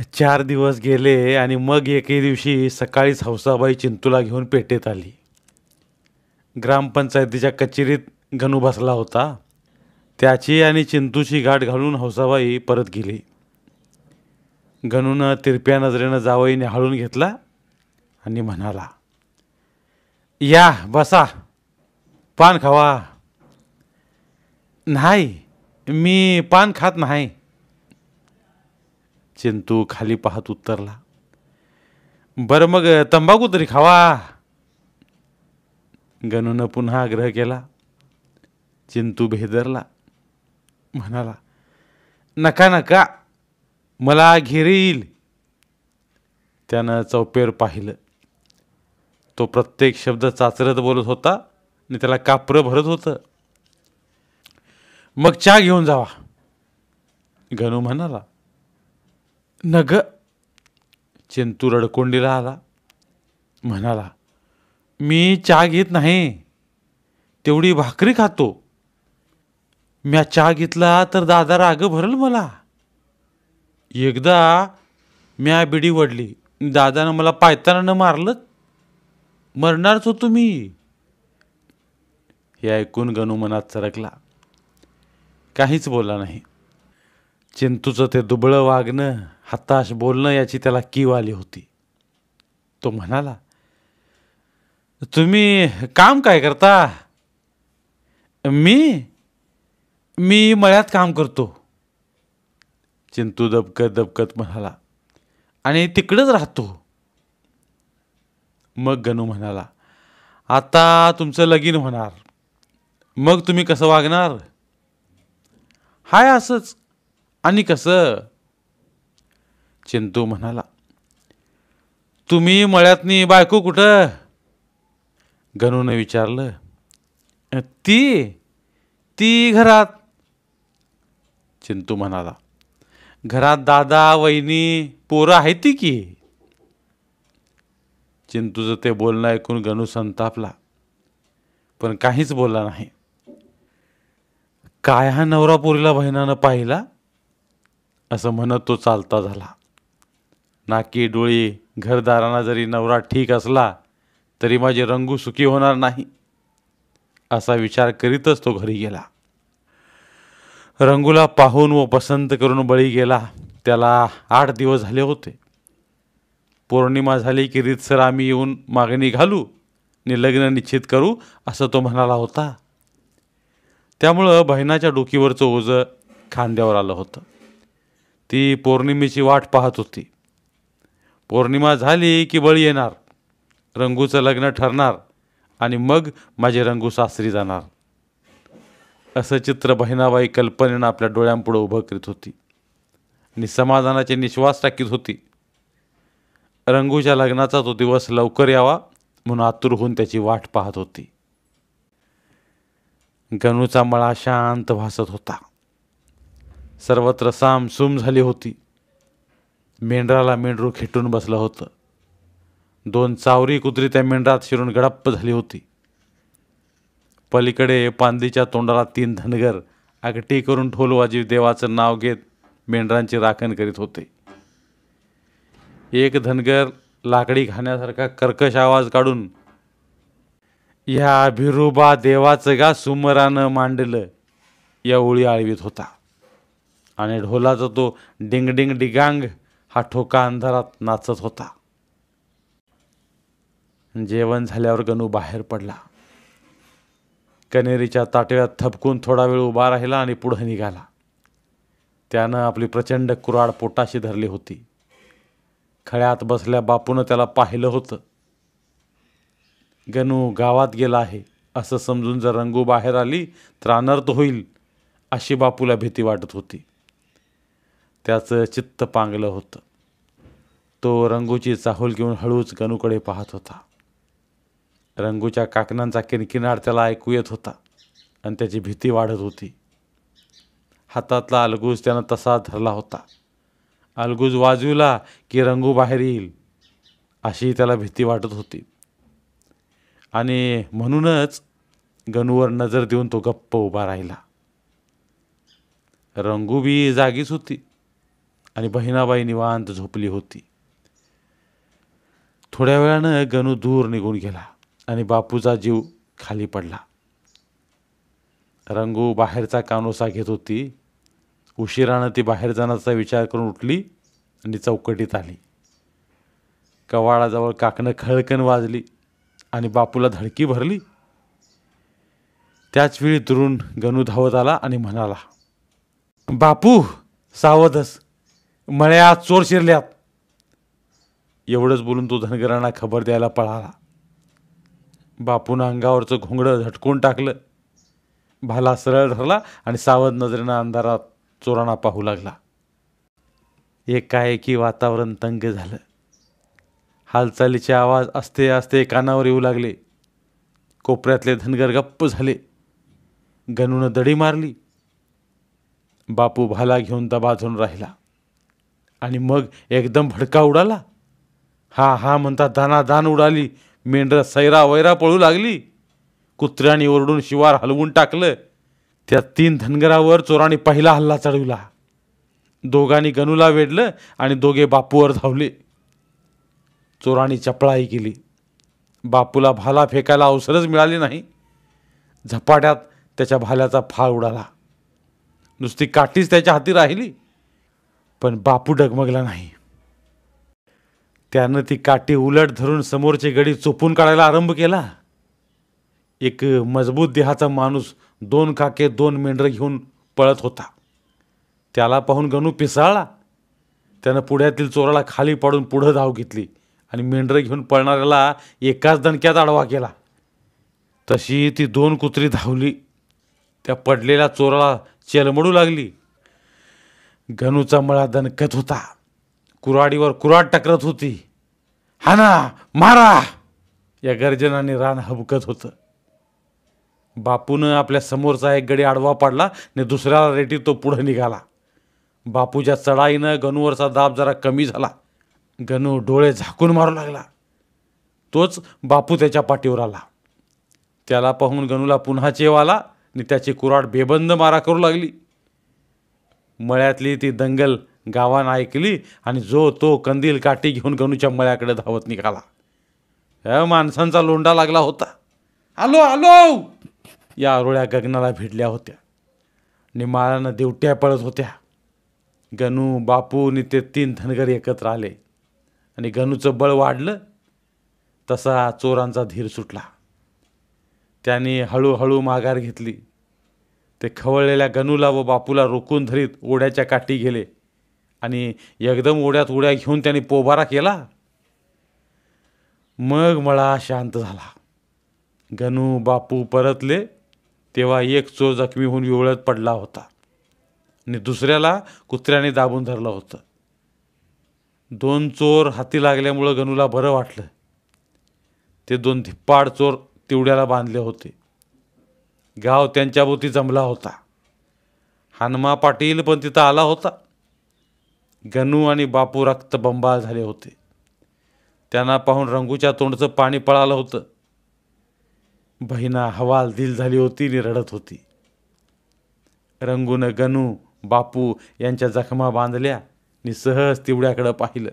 चार दिवस गेले आणि मग एके दिवशी सकाळीच हौसाबाई चिंतूला घेऊन पेटेत आली ग्रामपंचायतीच्या कचेरीत गणू बसला होता त्याची आणि चिंतूची गाठ घालून हौसाबाई परत गेली गणूनं तिरप्या नजरेनं जावई निहाळून घेतला आणि म्हणाला या बसा पान खावा नाही मी पान खात नाही चिंतू खाली पाहत उत्तरला बरं मग तंबाखू तरी खावा गणूनं पुन्हा आग्रह केला चिंतू भेदरला म्हणाला नका नका मला येईल त्यानं चौपेर पाहिलं तो प्रत्येक शब्द चाचरत बोलत होता आणि त्याला कापरं भरत होतं मग चहा घेऊन जावा गणू म्हणाला न ग चिंतू रडकोंडीला आला म्हणाला मी चहा घेत नाही तेवढी भाकरी खातो म्या चहा घेतला तर दादा राग भरल मला एकदा म्या बिडी वडली दादानं मला पायताना मारलं मरणारच होतो मी हे ऐकून गणू मनात सरकला काहीच बोला नाही चिंतूचं ते दुबळं वागणं हताश बोलणं याची त्याला कीव आली होती तो म्हणाला तुम्ही काम काय करता मी मी मळ्यात काम करतो चिंतू दबकत दबकत म्हणाला आणि तिकडंच राहतो मग गणू म्हणाला आता तुमचं लगीन होणार मग तुम्ही कसं वागणार हाय असंच आणि कसं चिंतू म्हणाला तुम्ही मळ्यातनी बायको कुठं गणूने विचारलं ती ती घरात चिंतू म्हणाला घरात दादा वहिनी पोरं आहे ती की चिंतूचं ते बोलणं ऐकून गणू संतापला पण काहीच बोलला नाही काय हा नवरा पोरीला बहिणानं पाहिला असं म्हणत तो चालता झाला नाकी डोळी घरदारांना जरी नवरा ठीक असला तरी माझे रंगू सुखी होणार नाही असा विचार करीतच तो घरी गेला रंगूला पाहून व पसंत करून बळी गेला त्याला आठ दिवस झाले होते पौर्णिमा झाली की रीतसर आम्ही येऊन मागणी घालू आणि लग्न निश्चित करू असं तो म्हणाला होता त्यामुळं बहिणाच्या डोकीवरचं ओझं खांद्यावर आलं होतं ती पौर्णिमेची वाट पाहत होती पौर्णिमा झाली की बळी येणार रंगूचं लग्न ठरणार आणि मग माझे रंगू सासरी जाणार असं चित्र बहिणाबाई कल्पनेनं आपल्या डोळ्यांपुढं उभं करीत होती आणि समाधानाचे निश्वास टाकीत होती रंगूच्या लग्नाचा तो दिवस लवकर यावा म्हणून आतुर होऊन त्याची वाट पाहत होती गणूचा मळा शांत भासत होता सर्वत्र सुम झाली होती मेंढराला मेंढरू खेटून बसलं होतं दोन चावरी कुत्री त्या मेंढरात शिरून गडप्प झाली होती पलीकडे पांदीच्या तोंडाला तीन धनगर अगटी करून ठोल देवाचं नाव घेत मेंढरांची राखण करीत होते एक धनगर लाकडी खाण्यासारखा कर्कश आवाज काढून या भिरुबा देवाचं गा सुमरानं मांडलं या ओळी आळवीत होता आणि ढोलाचा तो डिंगडिंग डिगांग हा ठोका अंधारात नाचत होता जेवण झाल्यावर गणू बाहेर पडला कनेरीच्या ताटव्यात थपकून थोडा वेळ उभा राहिला आणि पुढं निघाला त्यानं आपली प्रचंड कुराड पोटाशी धरली होती खळ्यात बसल्या बापूनं त्याला पाहिलं होतं गणू गावात गेला आहे असं समजून जर रंगू बाहेर आली तर अनर्थ होईल अशी बापूला भीती वाटत होती त्याचं चित्त पांगलं होतं तो रंगूची चाहूल घेऊन हळूच गणूकडे पाहत होता रंगूच्या काकणांचा किनकिनार त्याला ऐकू येत होता आणि त्याची भीती वाढत होती हातातला अलगूज त्यानं तसा धरला होता अलगूज वाजविला की रंगू बाहेर येईल अशी त्याला भीती वाटत होती आणि म्हणूनच गणूवर नजर देऊन तो गप्प उभा राहिला रंगूबी जागीच होती आणि बहिणाबाई निवांत झोपली होती थोड्या वेळानं गणू दूर निघून गेला आणि बापूचा जीव खाली पडला रंगू बाहेरचा कानोसा घेत होती उशिरानं ती बाहेर जाण्याचा विचार करून उठली आणि चौकटीत आली कवाळाजवळ काकणं खळकण वाजली आणि बापूला धडकी भरली त्याच वेळी दुरून गणू धावत आला आणि म्हणाला बापू सावधस मळ्या चोर शिरल्यात एवढंच बोलून तो धनगरांना खबर द्यायला पळाला बापून अंगावरचं घोंगडं झटकून टाकलं भाला सरळ धरला आणि सावध नजरेनं अंधारात चोरांना पाहू लागला एकाएकी वातावरण तंग झालं हालचालीचे आवाज असते असते कानावर येऊ लागले कोपऱ्यातले धनगर गप्प झाले गणूनं दडी मारली बापू भाला घेऊन दबा राहिला आणि मग एकदम भडका उडाला हा हा म्हणता दानादान उडाली मेंढरं सैरा वैरा पळू लागली कुत्र्याने ओरडून शिवार हलवून टाकलं त्या तीन धनगरावर चोराने पहिला हल्ला चढविला दोघांनी गणूला वेढलं आणि दोघे बापूवर धावले चोराने चपळाई केली बापूला भाला फेकायला अवसरच मिळाले नाही झपाट्यात त्याच्या भाल्याचा फाळ उडाला नुसती काठीच त्याच्या हाती राहिली पण बापू डगमगला नाही त्यानं ती काठी उलट धरून समोरचे गडी चोपून काढायला आरंभ केला एक मजबूत देहाचा माणूस दोन काके दोन मेंढर घेऊन पळत होता त्याला पाहून गणू पिसाळला त्यानं पुढ्यातील चोराला खाली पाडून पुढं धाव घेतली आणि मेंढर घेऊन पळणाऱ्याला एकाच दणक्यात आडवा केला तशी ती दोन कुत्री धावली त्या पडलेल्या चोराला चेलमडू लागली गणूचा मळा दणकत होता कुराडीवर कुराड टकरत होती हाना मारा या गर्जनाने रान हबकत होतं बापूनं आपल्या समोरचा एक गडी आडवा पाडला आणि दुसऱ्याला रेटी तो पुढं निघाला बापूच्या चढाईनं गणूवरचा दाब जरा कमी झाला गणू डोळे झाकून मारू लागला तोच बापू त्याच्या पाठीवर आला त्याला पाहून गणूला पुन्हा चेव आला आणि त्याची कुराड बेबंद मारा करू लागली मळ्यातली ती दंगल गावानं ऐकली आणि जो तो कंदील काठी घेऊन गणूच्या मळ्याकडे धावत निघाला ह्या माणसांचा लोंडा लागला होता आलो आलो या आरोळ्या गगनाला भिडल्या होत्या निमाळानं देवट्या पळत होत्या गणू बापू आणि ते तीन धनगर एकत्र आले आणि गणूचं बळ वाढलं तसा चोरांचा धीर सुटला त्यांनी हळूहळू माघार घेतली ते खवळलेल्या गणूला व बापूला रोखून धरीत ओढ्याच्या काठी गेले आणि एकदम ओढ्यात उड्या घेऊन त्याने पोभारा केला मग मळा शांत झाला गणू बापू परतले तेव्हा एक चोर जखमी होऊन विवळत पडला होता आणि दुसऱ्याला कुत्र्याने दाबून धरलं होतं दोन चोर हाती लागल्यामुळं गणूला बरं वाटलं ते दोन धिप्पाड चोर तिवड्याला बांधले होते गाव त्यांच्याभोवती जमला होता हनुमा पाटील पण तिथं आला होता गणू आणि बापू रक्तबंबाळ झाले होते त्यांना पाहून रंगूच्या तोंडचं पाणी पळालं होतं बहिणा हवाल दिल झाली होती आणि रडत होती रंगून गणू बापू यांच्या जखमा बांधल्या आणि सहज तिवड्याकडं पाहिलं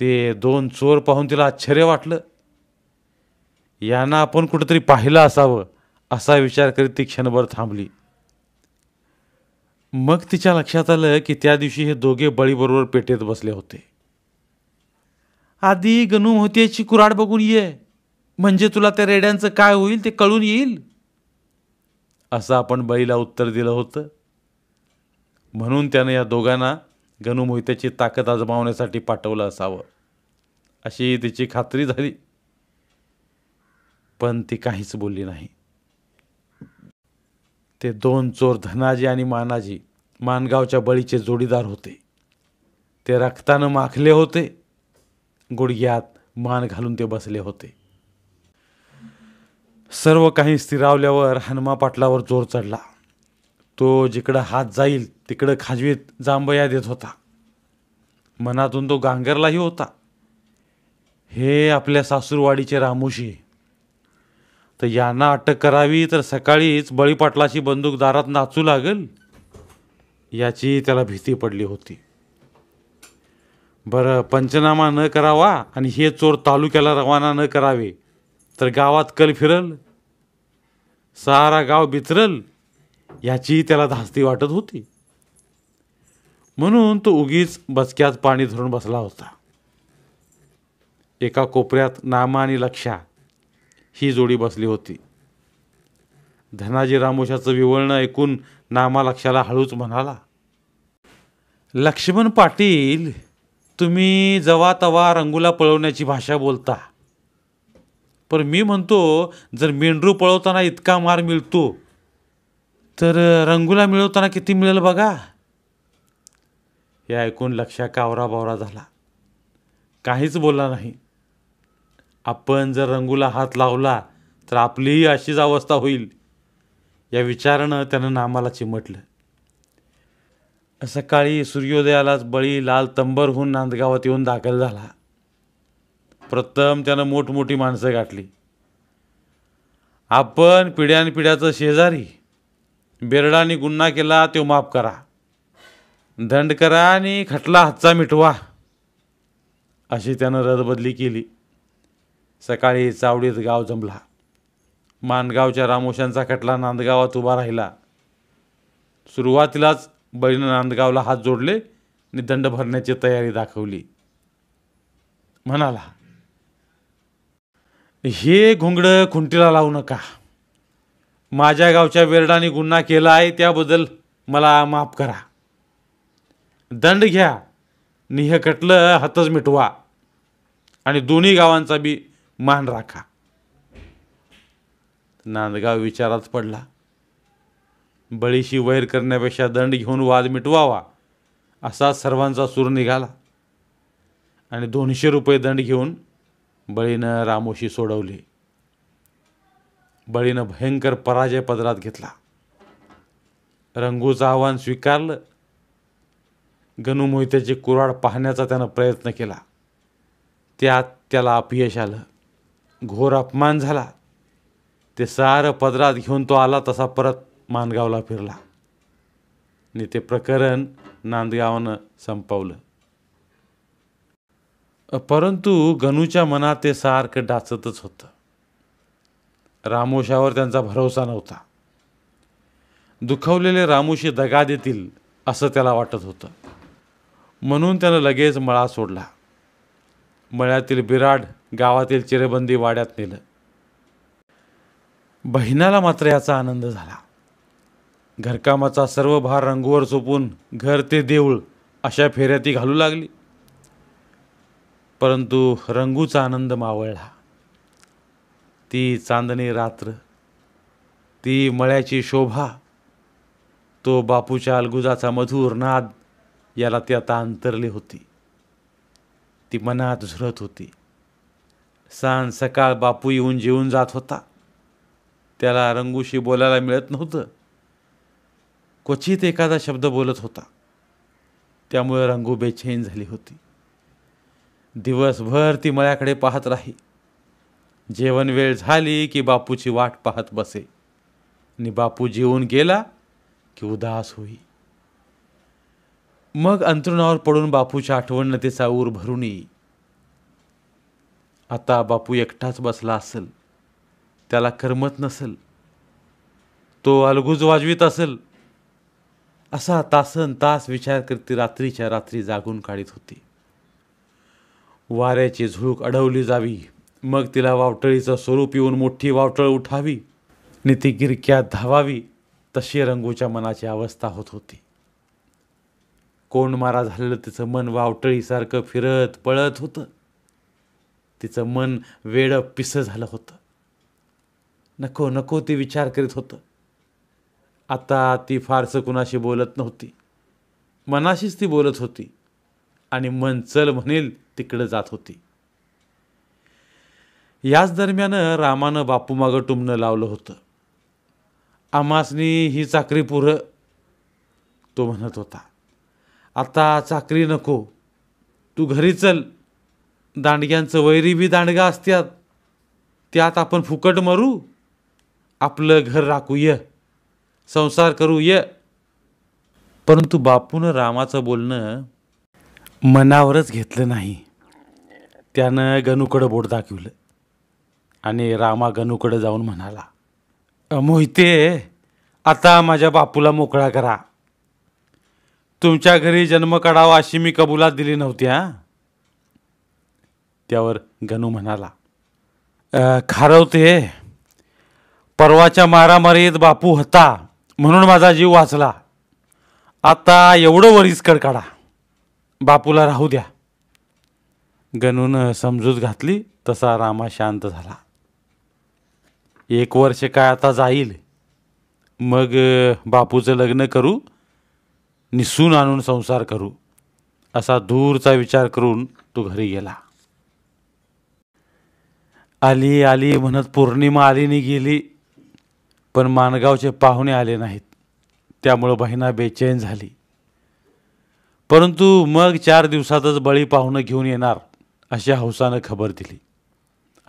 ते दोन चोर पाहून तिला आश्चर्य वाटलं यांना आपण कुठंतरी पाहिलं असावं असा विचार करीत ती क्षणभर थांबली मग तिच्या लक्षात आलं की त्या दिवशी हे दोघे बळीबरोबर पेटेत बसले होते आधी गणू मोहतीची कुराड बघून ये म्हणजे तुला त्या रेड्यांचं काय होईल ते कळून येईल असं आपण बळीला उत्तर दिलं होतं म्हणून त्यानं या दोघांना गणू मोहित्याची ताकद आजमावण्यासाठी पाठवलं असावं अशी तिची खात्री झाली पण ती काहीच बोलली नाही ते दोन चोर धनाजी आणि मानाजी मानगावच्या बळीचे जोडीदार होते ते रक्तानं माखले होते गुडघ्यात मान घालून ते बसले होते सर्व काही स्थिरावल्यावर हनुमा पाटलावर जोर चढला तो जिकडं हात जाईल तिकडं खाजवीत जांभया देत होता मनातून तो गांगरलाही होता हे आपल्या सासूरवाडीचे रामोशी तर यांना अटक करावी तर सकाळीच बळीपाटलाशी बंदूक दारात नाचू लागेल याची त्याला भीती पडली होती बरं पंचनामा न करावा आणि हे चोर तालुक्याला रवाना न करावे तर गावात कल फिरल सारा गाव बिचरल याची त्याला धास्ती वाटत होती म्हणून तो उगीच बचक्यात पाणी धरून बसला होता एका कोपऱ्यात नामा आणि लक्षा ही जोडी बसली होती धनाजी रामोशाचं विवळणं ऐकून नामालक्षाला हळूच म्हणाला लक्ष्मण पाटील तुम्ही जवा तवा रंगुला पळवण्याची भाषा बोलता पर मी म्हणतो जर मेंढरू पळवताना इतका मार मिळतो तर रंगुला मिळवताना किती मिळेल बघा हे ऐकून लक्षा कावरा बावरा झाला काहीच बोलला नाही आपण जर रंगूला हात लावला तर आपलीही अशीच अवस्था होईल या विचारानं त्यानं नामाला चिमटलं सकाळी सूर्योदयालाच बळी लाल तंबर होऊन नांदगावात येऊन दाखल झाला प्रथम त्यानं मोठमोठी माणसं गाठली आपण पिढ्यानपिढ्याचं शेजारी बेरडाने गुन्हा केला तो माफ करा दंड करा आणि खटला हातचा मिटवा अशी त्यानं रदबदली केली सकाळी चावडीत गाव जमला मानगावच्या रामोशांचा खटला नांदगावात उभा राहिला सुरुवातीलाच बळीनं नांदगावला हात जोडले आणि दंड भरण्याची तयारी दाखवली म्हणाला हे घोंगडं खुंटीला लावू नका माझ्या गावच्या वेरडाने गुन्हा केला आहे त्याबद्दल मला माफ करा दंड घ्या निह कटलं हातच मिटवा आणि दोन्ही गावांचा बी मान राखा नांदगाव विचारात पडला बळीशी वैर करण्यापेक्षा दंड घेऊन वाद मिटवावा असा सर्वांचा सूर निघाला आणि दोनशे रुपये दंड घेऊन बळीनं रामोशी सोडवली बळीनं भयंकर पराजय पदरात घेतला रंगूचं आव्हान स्वीकारलं गणू मोहित्याचे कुराड पाहण्याचा त्यानं प्रयत्न केला त्यात त्याला अपयश आलं घोर अपमान झाला ते सार पदरात घेऊन तो आला तसा परत मानगावला फिरला आणि ते प्रकरण नांदगावानं संपवलं परंतु गणूच्या मनात ते सारखं डाचतच होतं रामोशावर त्यांचा भरोसा नव्हता दुखवलेले रामोशी दगा देतील असं त्याला वाटत होतं म्हणून त्यानं लगेच मळा सोडला मळ्यातील बिराड गावातील चिरबंदी वाड्यात नेलं बहिणाला मात्र याचा आनंद झाला घरकामाचा सर्व भार रंगूवर सोपून घर ते देऊळ अशा फेऱ्या ती घालू लागली परंतु रंगूचा आनंद मावळला ती चांदणी रात्र ती मळ्याची शोभा तो बापूच्या अलगुजाचा मधुर नाद याला ती आता अंतरली होती ती मनात झुरत होती सांज सकाळ बापू येऊन जेवून जात होता त्याला रंगूशी बोलायला मिळत नव्हतं क्वचित एखादा शब्द बोलत होता त्यामुळे रंगू बेछेन झाली होती दिवसभर ती मळ्याकडे पाहत राही जेवण वेळ झाली की बापूची वाट पाहत बसे आणि बापू जेवून गेला की उदास होई मग अंतरुणावर पडून बापूच्या आठवण तिचा ऊर भरून येई आता बापू एकटाच बसला असेल त्याला करमत नसेल तो अलगुज वाजवीत असेल असा तासन तास विचार करती रात्रीच्या रात्री जागून काढीत होती वाऱ्याची झुळूक अडवली जावी मग तिला वावटळीचं स्वरूप येऊन मोठी वावटळ उठावी नि ती धावावी तशी रंगूच्या मनाची अवस्था होत होती कोण मारा झालेलं तिचं मन वावटळीसारखं फिरत पळत होतं तिचं मन वेळ पिसं झालं होतं नको नको ती विचार करीत होतं आता ती फारसं कुणाशी बोलत नव्हती मनाशीच ती बोलत होती आणि मन चल म्हणेल तिकडं जात होती याच दरम्यान रामानं बापू मागं टुमणं लावलं होतं आमासनी ही चाकरी पुर तो म्हणत होता आता चाकरी नको तू घरी चल दांडग्यांचं वैरी बी दांडगा असत्यात त्यात आपण फुकट मरू आपलं घर राखू य संसार करू य परंतु बापून रामाचं बोलणं मनावरच घेतलं नाही त्यानं गणूकडं बोट दाखवलं आणि रामा गणूकडं जाऊन म्हणाला मोहिते आता माझ्या बापूला मोकळा करा तुमच्या घरी जन्म काढावा अशी मी कबुलात दिली नव्हती त्यावर गणू म्हणाला खारवते परवाच्या मारामारीत बापू होता म्हणून माझा जीव वाचला आता एवढं वरीसकड काढा बापूला राहू द्या गणून समजूत घातली तसा रामा शांत झाला एक वर्ष काय आता जाईल मग बापूचं लग्न करू निसून आणून संसार करू असा दूरचा विचार करून तो घरी गेला आली आली म्हणत पौर्णिमा आलीने गेली पण माणगावचे पाहुणे आले नाहीत त्यामुळं बहिणा बेचैन झाली परंतु मग चार दिवसातच बळी पाहुणं घेऊन येणार अशी हौसानं खबर दिली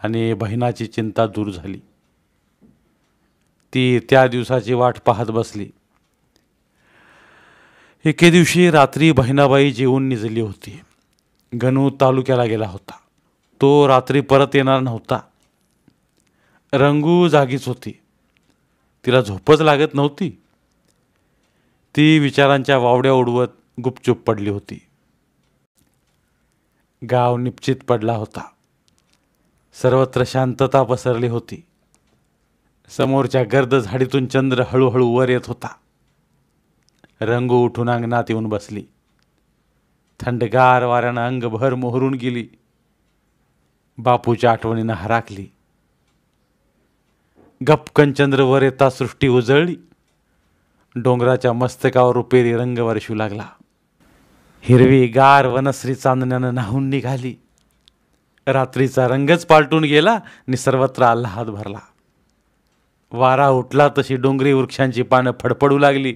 आणि बहिणाची चिंता दूर झाली ती त्या दिवसाची वाट पाहत बसली एके दिवशी रात्री बहिणाबाई जेवून निजली होती गणू तालुक्याला गेला होता तो रात्री परत येणार नव्हता रंगू जागीच होती तिला झोपच लागत नव्हती ती विचारांच्या वावड्या उडवत गुपचूप पडली होती गाव निप्चित पडला होता सर्वत्र शांतता पसरली होती समोरच्या गर्द झाडीतून चंद्र हळूहळू वर येत होता रंगू उठून अंगणात येऊन बसली थंडगार वाऱ्यानं अंगभर मोहरून गेली बापूच्या आठवणीनं हराकली गपकन चंद्रवर येता सृष्टी उजळली डोंगराच्या मस्तकावर रुपेरी रंग वर्षू लागला हिरवी गार वनश्री चांदण्यानं नाहून निघाली रात्रीचा रंगच पालटून गेला आणि सर्वत्र आल्हाद भरला वारा उठला तशी डोंगरी वृक्षांची पानं फडफडू लागली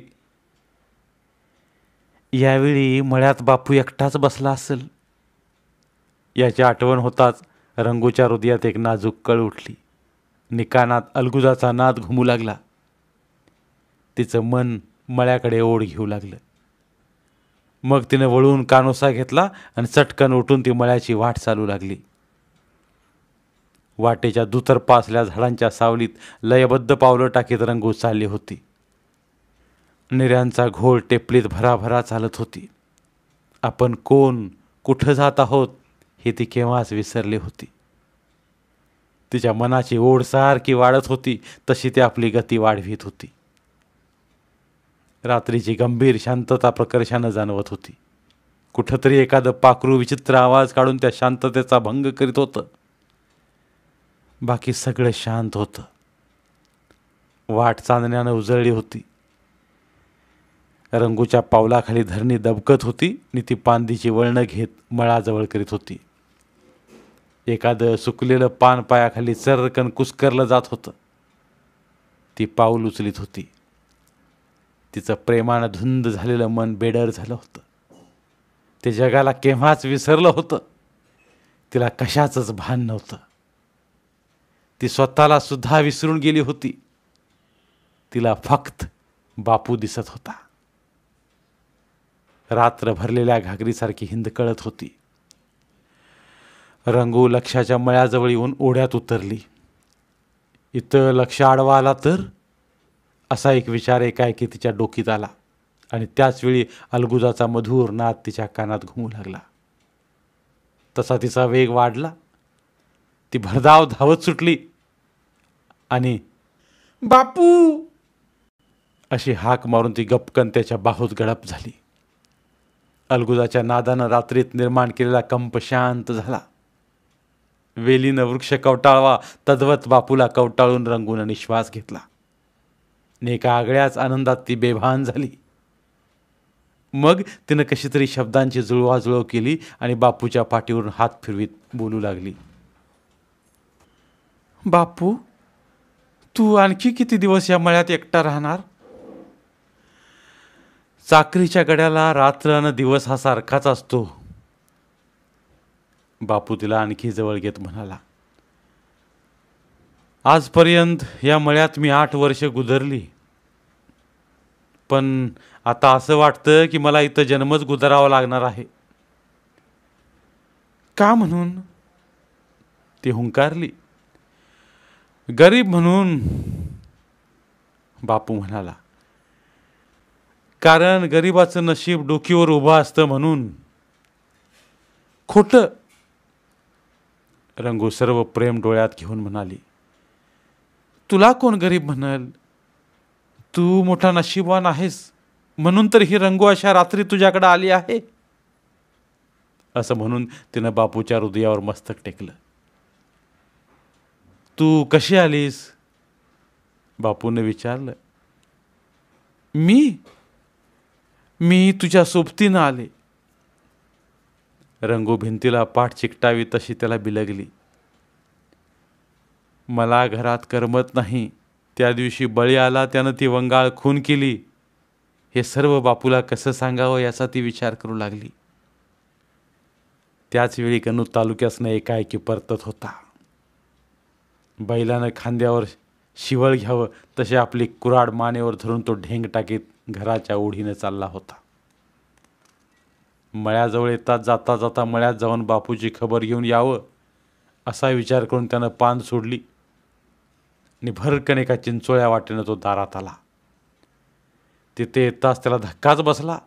यावेळी मळ्यात बापू एकटाच बसला असेल याची आठवण होताच रंगूच्या हृदयात एक नाजूक कळ उठली निकानात अलगुजाचा नाद घुमू लागला तिचं मन मळ्याकडे ओढ घेऊ लागलं मग तिने वळून कानोसा घेतला आणि चटकन उठून ती मळ्याची वाट चालू लागली वाटेच्या दुतरपासल्या झाडांच्या सावलीत लयबद्ध पावलं टाकीत रंगू चालली होती निर्यांचा घोळ टेपलीत भराभरा चालत होती आपण कोण कुठं जात आहोत हे ती केव्हाच विसरली होती तिच्या मनाची ओढ सारखी वाढत होती तशी ती आपली गती वाढवीत होती रात्रीची गंभीर शांतता प्रकर्षानं जाणवत होती कुठंतरी एखादं पाखरू विचित्र आवाज काढून त्या शांततेचा भंग करीत होतं बाकी सगळं शांत होतं वाट चांदण्यानं उजळली होती रंगूच्या पावलाखाली धरणी दबकत होती आणि ती पांदीची वळणं घेत मळाजवळ करीत होती एखादं सुकलेलं पान पायाखाली चरकन कुस्करलं जात होतं ती पाऊल उचलीत होती तिचं प्रेमानं धुंद झालेलं मन बेडर झालं होतं ते जगाला केव्हाच विसरलं होतं तिला कशाचंच भान नव्हतं ती स्वतःला सुद्धा विसरून गेली होती तिला फक्त बापू दिसत होता रात्र भरलेल्या घागरीसारखी हिंद कळत होती रंगू लक्षाच्या मळ्याजवळ येऊन ओढ्यात उतरली इथं लक्ष आडवा आला तर असा एक विचार की तिच्या डोकीत आला आणि त्याचवेळी अलगुजाचा मधुर नाद तिच्या कानात घुमू लागला तसा तिचा वेग वाढला ती भरधाव धावत सुटली आणि बापू अशी हाक मारून ती गपकन त्याच्या बाहूत गडप झाली अलगुजाच्या नादानं रात्रीत निर्माण केलेला कंप शांत झाला वेलीनं वृक्ष कवटाळवा तद्वत बापूला कवटाळून रंगून निश्वास घेतला नेका आगळ्याच आनंदात ती बेभान झाली मग तिनं कशी तरी शब्दांची जुळवाजुळव केली आणि बापूच्या पाठीवरून हात फिरवीत बोलू लागली बापू तू आणखी किती दिवस या मळ्यात एकटा राहणार चाकरीच्या गड्याला रात्र दिवस हा सारखाच असतो बापू तिला आणखी जवळ घेत म्हणाला आजपर्यंत या मळ्यात मी आठ वर्ष गुदरली पण आता असं वाटतं की मला इथं जन्मच गुदरावा लागणार आहे का म्हणून ती हुंकारली गरीब म्हणून बापू म्हणाला कारण गरिबाचं नशीब डोकीवर उभं असतं म्हणून खोटं रंगू सर्व प्रेम डोळ्यात घेऊन म्हणाली तुला कोण गरीब म्हणाल तू मोठा नशिबवान आहेस म्हणून तर ही रंगू अशा रात्री तुझ्याकडे आली आहे असं म्हणून तिनं बापूच्या हृदयावर मस्तक टेकलं तू कशी आलीस बापूने विचारलं मी मी तुझ्या सोबतीनं आले रंगू भिंतीला पाठ चिकटावी तशी त्याला बिलगली मला घरात करमत नाही त्या दिवशी बळी आला त्यानं ती वंगाळ खून केली हे सर्व बापूला कसं सांगावं याचा ती विचार करू लागली त्याचवेळी कनू तालुक्यासनं एकाएकी परतत होता बैलानं खांद्यावर शिवळ घ्यावं तसे आपली कुराड मानेवर धरून तो ढेंग टाकीत घराच्या ओढीनं चालला होता मळ्याजवळ येतात जाता जाता मळ्यात जाऊन बापूची खबर घेऊन यावं असा विचार करून त्यानं पान सोडली आणि भरकन एका चिंचोळ्या वाटेनं तो दारात आला तिथे येताच त्याला धक्काच बसला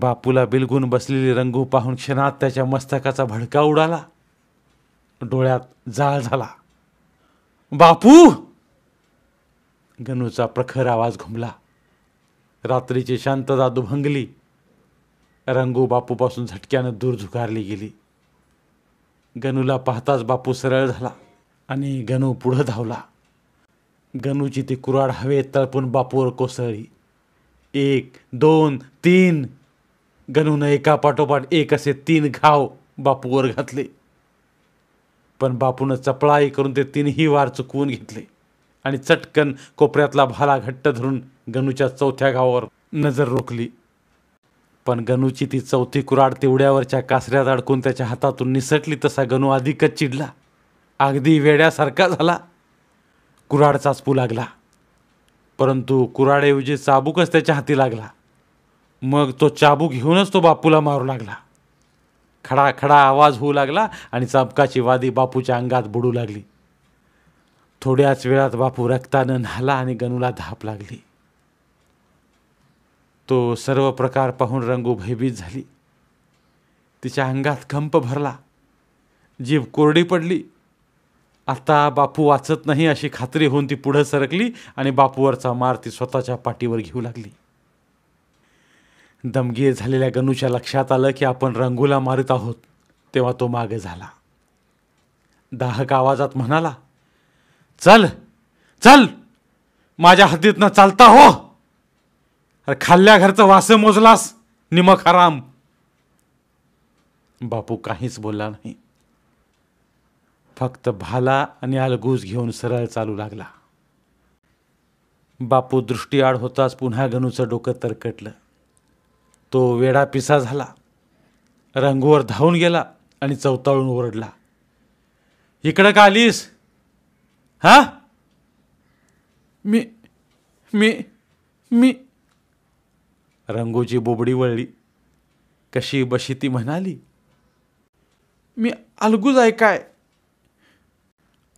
बापूला बिलगून बसलेली रंगू पाहून क्षणात त्याच्या मस्तकाचा भडका उडाला डोळ्यात जाळ झाला बापू गणूचा प्रखर आवाज घुमला रात्रीची शांतता दुभंगली रंगू बापूपासून झटक्यानं दूर झुकारली गेली गणूला पाहताच बापू सरळ झाला आणि गणू पुढं धावला गणूची ती कुराड हवेत तळपून बापूवर कोसळली एक दोन तीन गणूनं एका एक असे तीन घाव बापूवर घातले पण बापूनं चपळाई करून ते तीनही वार चुकवून घेतले आणि चटकन कोपऱ्यातला भाला घट्ट धरून गणूच्या चौथ्या घावावर नजर रोखली पण गणूची ती चौथी कुराड तेवढ्यावरच्या कासऱ्यात अडकून त्याच्या हातातून निसटली तसा गणू अधिकच चिडला अगदी वेड्यासारखा झाला कुराड चाचपू लागला परंतु कुराडऐवजी चाबूकच त्याच्या हाती लागला मग तो चाबूक घेऊनच तो बापूला मारू लागला खडा खडा आवाज होऊ लागला आणि चाबकाची वादी बापूच्या अंगात बुडू लागली थोड्याच वेळात बापू रक्तानं न्हाला आणि गणूला धाप लागली तो सर्व प्रकार पाहून रंगू भयभीत झाली तिच्या अंगात खंप भरला जीभ कोरडी पडली आता बापू वाचत नाही अशी खात्री होऊन ती पुढं सरकली आणि बापूवरचा मार ती स्वतःच्या पाठीवर घेऊ लागली दमगीर झालेल्या गणूच्या लक्षात आलं की आपण रंगूला मारत आहोत तेव्हा तो मागे झाला दाहक आवाजात म्हणाला चल चल माझ्या हद्दीतनं चालता हो अरे खाल्ल्या घरचं वास मोजलास निमक हराम बापू काहीच बोलला नाही फक्त भाला आणि अलगूज घेऊन सरळ चालू लागला बापू दृष्टी आड होताच पुन्हा गणूचं डोकं तरकटलं तो वेडा पिसा झाला रंगूवर धावून गेला आणि चवताळून ओरडला इकडं का आलीस हां मी मी मी रंगूची बोबडी वळली कशी बशी ती म्हणाली मी अलगूज आहे काय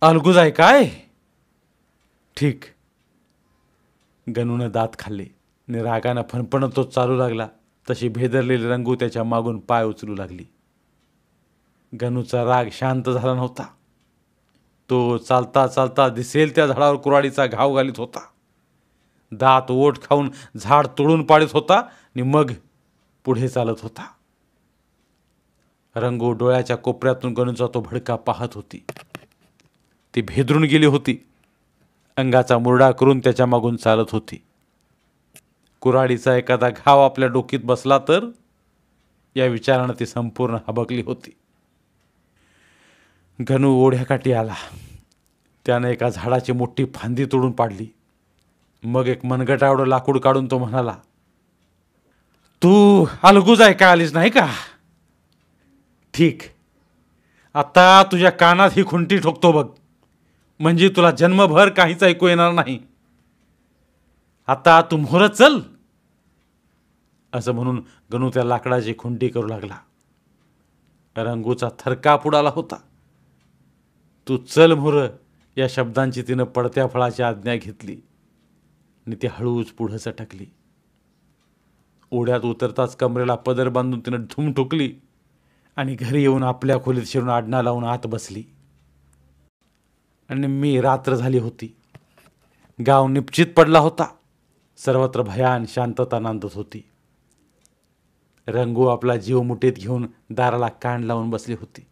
अलगूज आहे काय ठीक गणूनं दात खाल्ले आणि रागानं फणफणत तो चालू लागला तशी भेदरलेली रंगू त्याच्या मागून पाय उचलू लागली गणूचा राग शांत झाला नव्हता तो चालता चालता दिसेल त्या झाडावर कुराडीचा घाव घालीत होता दात ओठ खाऊन झाड तोडून पाडत होता आणि मग पुढे चालत होता रंगो डोळ्याच्या कोपऱ्यातून गणूचा तो भडका पाहत होती ती भेदरून गेली होती अंगाचा मुरडा करून त्याच्या मागून चालत होती कुराडीचा एखादा घाव आपल्या डोकीत बसला तर या विचारानं ती संपूर्ण हबकली होती गणू ओढ्याकाठी आला त्यानं एका झाडाची मोठी फांदी तोडून पाडली मग एक मनगटावडं लाकूड काढून तो म्हणाला तू अलगूज आहे का आलीस नाही का ठीक आता तुझ्या कानात ही खुंटी ठोकतो बघ म्हणजे तुला जन्मभर काहीच ऐकू येणार नाही आता तू मोहरत चल असं म्हणून गणू त्या लाकडाची खुंटी करू लागला रंगूचा थरका उडाला होता तू चल मोर या शब्दांची तिनं पडत्या फळाची आज्ञा घेतली आणि ती हळूच पुढं चटकली ओढ्यात उतरताच कमरेला पदर बांधून तिनं धूम ठोकली आणि घरी येऊन आपल्या खोलीत शिरून आडना लावून आत बसली आणि मी रात्र झाली होती गाव निपचित पडला होता सर्वत्र भयान शांतता नांदत होती रंगू आपला जीव मुठीत घेऊन दाराला कान लावून बसली होती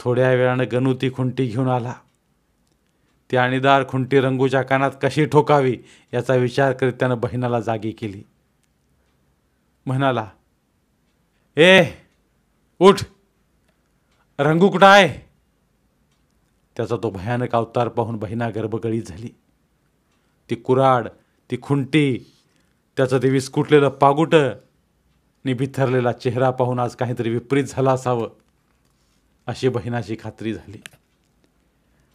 थोड्या वेळानं गणुती खुंटी घेऊन आला ती आणीदार खुंटी रंगूच्या कानात कशी ठोकावी याचा विचार करीत त्यानं बहिणाला जागी केली म्हणाला ए उठ रंगू कुठं आहे त्याचा तो भयानक अवतार पाहून बहिणा गर्भगळी झाली ती कुराड ती खुंटी त्याचं ते विस्कुटलेलं पागुट निभिथरलेला चेहरा पाहून आज काहीतरी विपरीत झाला असावं अशी बहिणाची खात्री झाली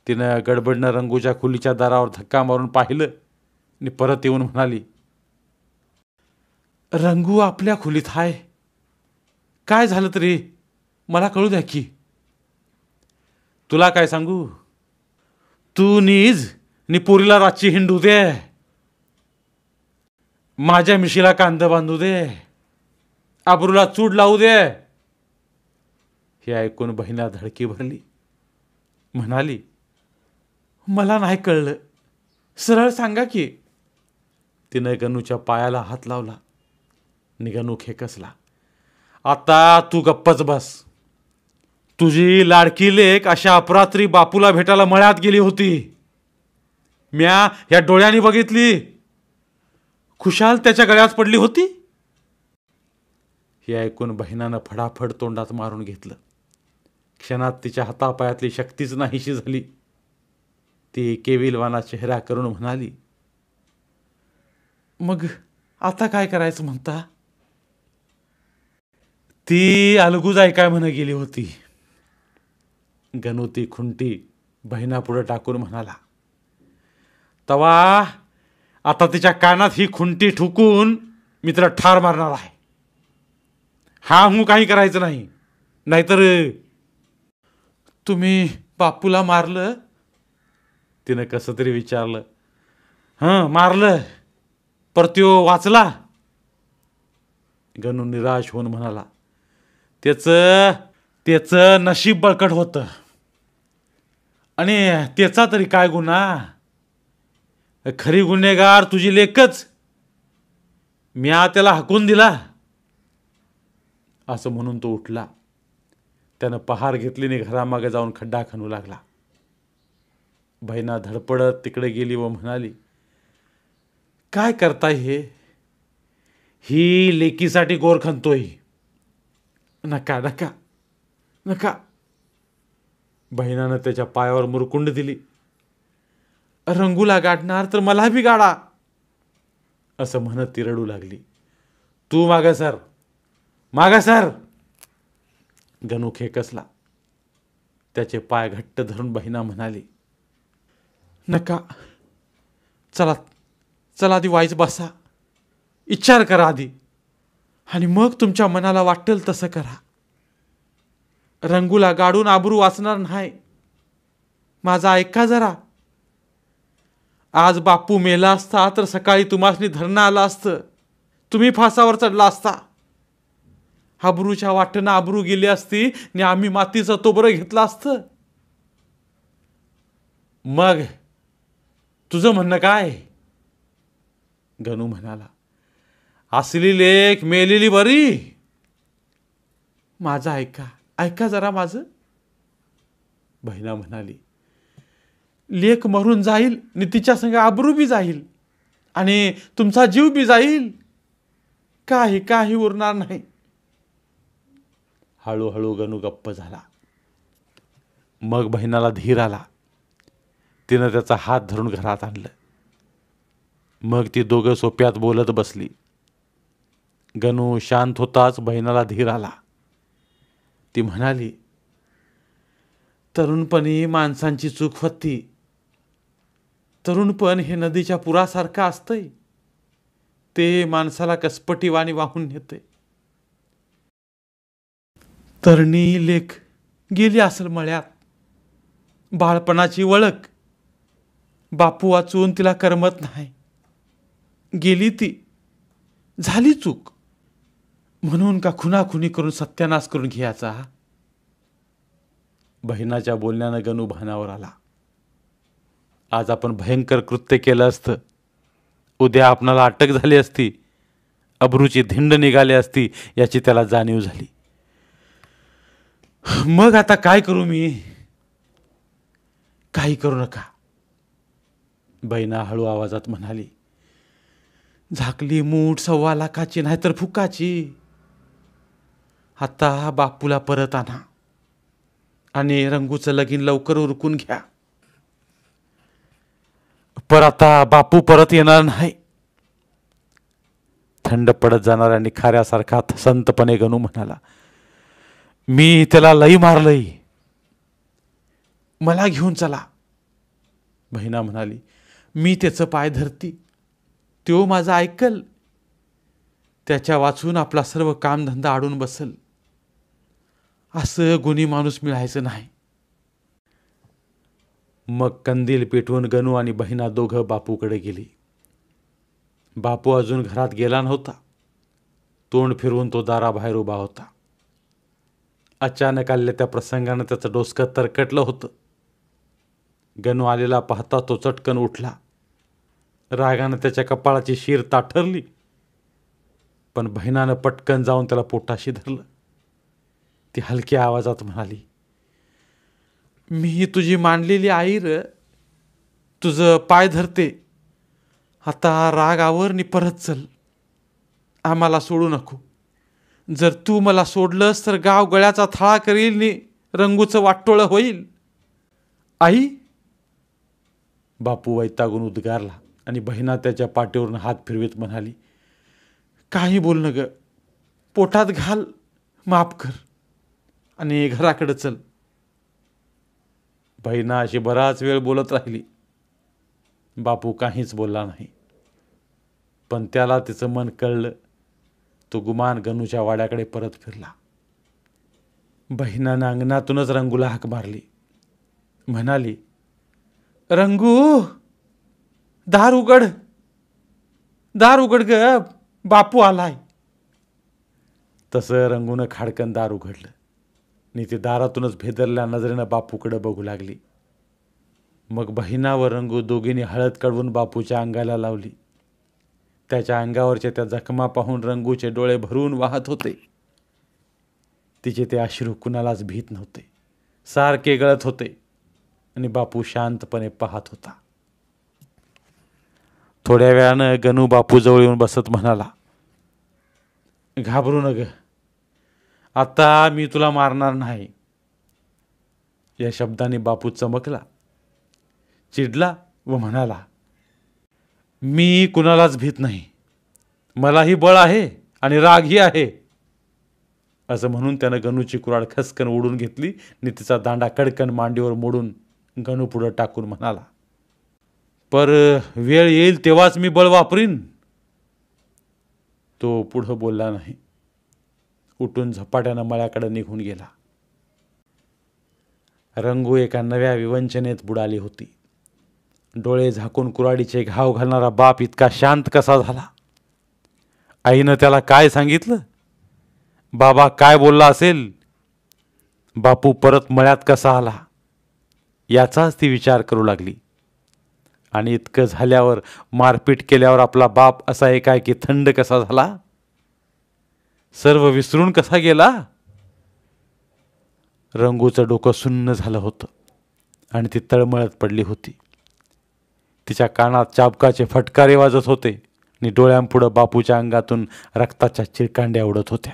तिनं गडबडनं रंगूच्या खोलीच्या दारावर धक्का मारून पाहिलं आणि परत येऊन म्हणाली रंगू आपल्या खोलीत हाय काय झालं तरी मला कळू द्या की तुला काय सांगू तू नीज नि पोरीला रातची हिंडू दे माझ्या मिशीला कांद बांधू दे आबरूला चूड लावू दे हे ऐकून बहिणा धडकी भरली म्हणाली मला नाही कळलं सरळ सांगा की तिने गनूच्या पायाला हात लावला निगनू खेकसला आता तू गप्पच बस तुझी लाडकी लेख अशा अपरात्री बापूला भेटायला मळ्यात गेली होती म्या ह्या डोळ्याने बघितली खुशाल त्याच्या गळ्यात पडली होती हे ऐकून बहिणानं फडाफड तोंडात मारून घेतलं क्षणात तिच्या हातापायातली शक्तीच नाहीशी झाली ती केविलवाना चेहरा करून म्हणाली मग आता काय करायचं म्हणता ती अलगूज काय म्हण गेली होती गणुती खुंटी बहिणापुढं टाकून म्हणाला तवा आता तिच्या कानात ही खुंटी ठुकून मित्र ठार मारणार आहे हा हू काही करायचं नाही नाहीतर तुम्ही बापूला मारलं तिनं कसं तरी विचारलं हं मारलं परत्यो वाचला गणू निराश होऊन म्हणाला त्याचं त्याचं नशीब बळकट होतं आणि त्याचा तरी काय गुन्हा खरी गुन्हेगार तुझी लेखच मी त्याला हकून दिला असं म्हणून तो उठला त्यानं पहार घेतलीने घरामागे जाऊन खड्डा खणू लागला बहिणा धडपडत तिकडे गेली व म्हणाली काय करताय हे ही लेकीसाठी गोर खणतोय नका नका नका बहिणानं त्याच्या पायावर मुरकुंड दिली रंगूला गाठणार तर मला बी गाडा असं म्हणत ती लागली तू मागा सर मागा सर गणू खेकसला त्याचे पाय घट्ट धरून बहिणा म्हणाली नका चला चला आधी वाईज बसा विचार करा आधी आणि मग तुमच्या मनाला वाटेल तसं करा रंगूला गाडून आबरू वाचणार नाही माझा ऐका जरा आज बापू मेला असता तर सकाळी तुम्हासनी धरणं आलं असतं तुम्ही फासावर चढला असता आबरूच्या वाटेनं आबरू गेली असती आणि आम्ही मातीचं तोबरं घेतलं असतं मग तुझं म्हणणं काय गणू म्हणाला असली लेख मेलेली बरी माझं ऐका ऐका जरा माझं बहिणा म्हणाली लेख मरून जाईल आणि तिच्या संग आबरू बी जाईल आणि तुमचा जीव बी जाईल काही काही उरणार नाही हळूहळू गणू गप्प झाला मग बहिणाला धीर आला तिनं त्याचा हात धरून घरात आणलं मग ती दोघं सोप्यात बोलत बसली गणू शांत होताच बहिणाला धीर आला ती म्हणाली तरुणपणी माणसांची चूक होती तरुणपण हे नदीच्या पुरासारखं असतंय ते माणसाला कसपटीवाणी वाहून नेते तरणी लेख गेली असेल मळ्यात बाळपणाची ओळख बापू वाचवून तिला करमत नाही गेली ती झाली चूक म्हणून का खुनाखुनी करून सत्यानाश करून घ्यायचा बहिणाच्या बोलण्यानं गणू भानावर आला आज आपण भयंकर कृत्य केलं असतं उद्या आपणाला अटक झाली असती अब्रूची धिंड निघाली असती याची त्याला जाणीव झाली मग आता काय करू मी काही करू नका बहिणा हळू आवाजात म्हणाली झाकली मूठ सव्वा लाखाची नाही तर फुकाची आता बापूला परत आणा आणि रंगूचं लगीन लवकर उरकून घ्या पर आता बापू परत येणार नाही थंड पडत जाणार आणि खाऱ्यासारखा संतपणे गणू म्हणाला मी त्याला लई मारलई मला घेऊन चला बहिणा म्हणाली मी त्याचं पाय धरती तो माझं ऐकल त्याच्या वाचून आपला सर्व कामधंदा आडून बसल असं गुणी माणूस मिळायचं नाही मग कंदील पेटवून गणू आणि बहिणा दोघं बापूकडे गेली बापू अजून घरात गेला नव्हता तोंड फिरवून तो दाराबाहेर उभा होता अचानक आलेल्या त्या प्रसंगानं त्याचं डोसकं तरकटलं होतं गणू आलेला पाहता तो चटकन उठला रागानं त्याच्या कपाळाची शीर ताठरली पण बहिणानं पटकन जाऊन त्याला पोटाशी धरलं ती हलक्या आवाजात म्हणाली मी तुझी मांडलेली आई र तुझं पाय धरते आता राग नि परत चल आम्हाला सोडू नको जर तू मला सोडलंस तर गाव गळ्याचा थाळा करील नि रंगूचं वाटोळं होईल आई बापू वैतागून उद्गारला आणि बहिणा त्याच्या पाठीवरून हात फिरवीत म्हणाली काही बोल ग पोटात घाल माफ कर आणि घराकडं चल बहिणा अशी बराच वेळ बोलत राहिली बापू काहीच बोलला नाही पण त्याला तिचं मन कळलं तो गुमान गणूच्या वाड्याकडे परत फिरला बहिणानं अंगणातूनच रंगूला हाक मारली म्हणाली रंगू दार उघड दार उघड ग बापू आलाय तसं रंगून खाडकन दार उघडलं आणि ते दारातूनच भेदरल्या नजरेनं बापूकडं बघू लागली मग बहिणा व रंगू दोघींनी हळद काढून बापूच्या अंगाला लावली त्याच्या अंगावरच्या त्या जखमा पाहून रंगूचे डोळे भरून वाहत होते तिचे ते अश्रू कुणालाच भीत नव्हते सारखे गळत होते आणि बापू शांतपणे पाहत होता थोड्या वेळानं गणू बापूजवळ येऊन बसत म्हणाला घाबरू न आता मी तुला मारणार नाही या शब्दाने बापू चमकला चिडला व म्हणाला मी कुणालाच भीत नाही मलाही बळ आहे आणि रागही आहे असं म्हणून त्यानं गणूची कुराड खसकन ओढून घेतली आणि तिचा दांडा कडकन मांडीवर मोडून गणू पुढं टाकून म्हणाला पर वेळ येईल तेव्हाच मी बळ वापरीन तो पुढं बोलला नाही उठून झपाट्यानं मळ्याकडे निघून गेला रंगू एका नव्या विवंचनेत बुडाली होती डोळे झाकून कुराडीचे घाव घालणारा बाप इतका शांत कसा झाला आईनं त्याला काय सांगितलं बाबा काय बोलला असेल बापू परत मळ्यात कसा आला याचाच ती विचार करू लागली आणि इतकं झाल्यावर मारपीट केल्यावर आपला बाप असा एक आहे की थंड कसा झाला सर्व विसरून कसा गेला रंगूचं डोकं सुन्न झालं होतं आणि ती तळमळत पडली होती तिच्या कानात चाबकाचे फटकारे वाजत होते आणि डोळ्यांपुढं बापूच्या अंगातून रक्ताच्या चिरकांड्या उडत होत्या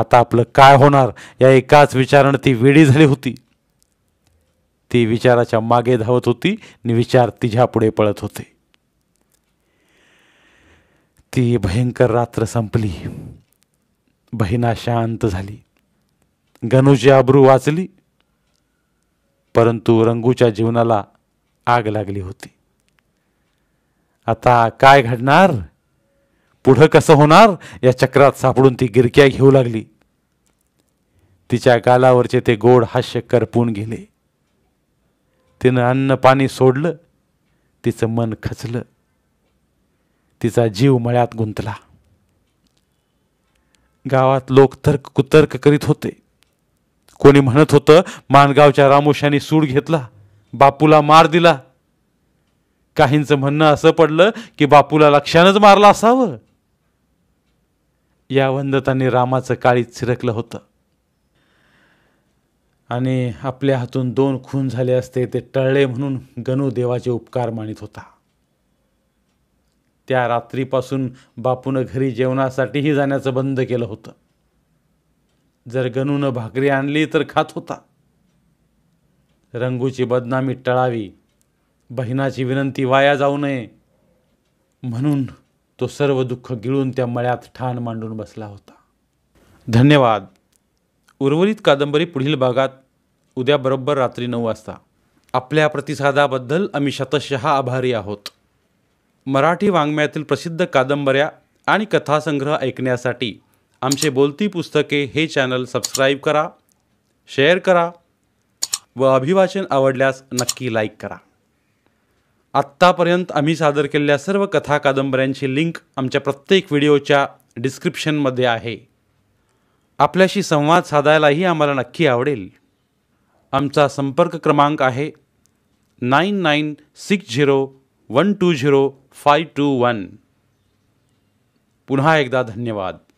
आता आपलं काय होणार या एकाच विचारानं ती वेडी झाली होती ती विचाराच्या मागे धावत होती आणि विचार पुढे पळत होते ती भयंकर रात्र संपली बहिणा शांत झाली गणूची आब्रू वाचली परंतु रंगूच्या जीवनाला आग लागली होती आता काय घडणार पुढं कसं होणार या चक्रात सापडून ती गिरक्या घेऊ लागली तिच्या गालावरचे ते गोड हास्य करपून गेले तिनं अन्न पाणी सोडलं तिचं मन खचलं तिचा जीव मळ्यात गुंतला गावात लोक तर्क कुतर्क करीत होते कोणी म्हणत होतं माणगावच्या रामोशानी सूड घेतला बापूला मार दिला काहींचं म्हणणं असं पडलं की बापूला लक्षानच मारलं असावं या वंदतांनी रामाचं काळीत चिरकलं होतं आणि आपल्या हातून दोन खून झाले असते ते टळले म्हणून गणू देवाचे उपकार मानित होता त्या रात्रीपासून बापूनं घरी जेवणासाठीही जाण्याचं बंद केलं होतं जर गणूनं भाकरी आणली तर खात होता रंगूची बदनामी टळावी बहिणाची विनंती वाया जाऊ नये म्हणून तो सर्व दुःख गिळून त्या मळ्यात ठाण मांडून बसला होता धन्यवाद उर्वरित कादंबरी पुढील भागात उद्या बरोबर रात्री नऊ वाजता आपल्या प्रतिसादाबद्दल आम्ही शतशः आभारी आहोत मराठी वाङ्मयातील प्रसिद्ध कादंबऱ्या आणि कथासंग्रह ऐकण्यासाठी आमचे बोलती पुस्तके हे चॅनल सबस्क्राईब करा शेअर करा व अभिवाचन आवडल्यास नक्की लाईक करा आत्तापर्यंत आम्ही सादर केलेल्या सर्व कथा कादंबऱ्यांची लिंक आमच्या प्रत्येक व्हिडिओच्या डिस्क्रिप्शनमध्ये आहे आपल्याशी संवाद साधायलाही आम्हाला नक्की आवडेल आमचा संपर्क क्रमांक आहे nine nine six zero one two zero five two one पुन्हा एकदा धन्यवाद